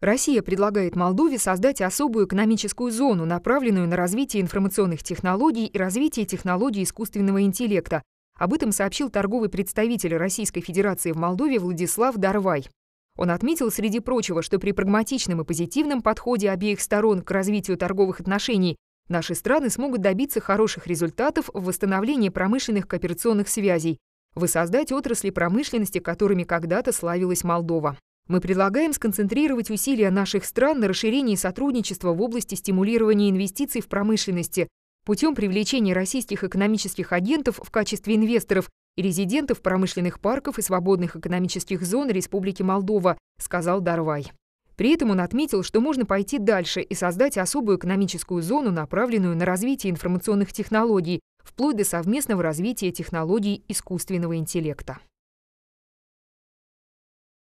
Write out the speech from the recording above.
Россия предлагает Молдове создать особую экономическую зону, направленную на развитие информационных технологий и развитие технологий искусственного интеллекта. Об этом сообщил торговый представитель Российской Федерации в Молдове Владислав Дарвай. Он отметил, среди прочего, что при прагматичном и позитивном подходе обеих сторон к развитию торговых отношений наши страны смогут добиться хороших результатов в восстановлении промышленных кооперационных связей, воссоздать отрасли промышленности, которыми когда-то славилась Молдова. Мы предлагаем сконцентрировать усилия наших стран на расширении сотрудничества в области стимулирования инвестиций в промышленности путем привлечения российских экономических агентов в качестве инвесторов и резидентов промышленных парков и свободных экономических зон Республики Молдова, сказал Дарвай. При этом он отметил, что можно пойти дальше и создать особую экономическую зону, направленную на развитие информационных технологий, вплоть до совместного развития технологий искусственного интеллекта.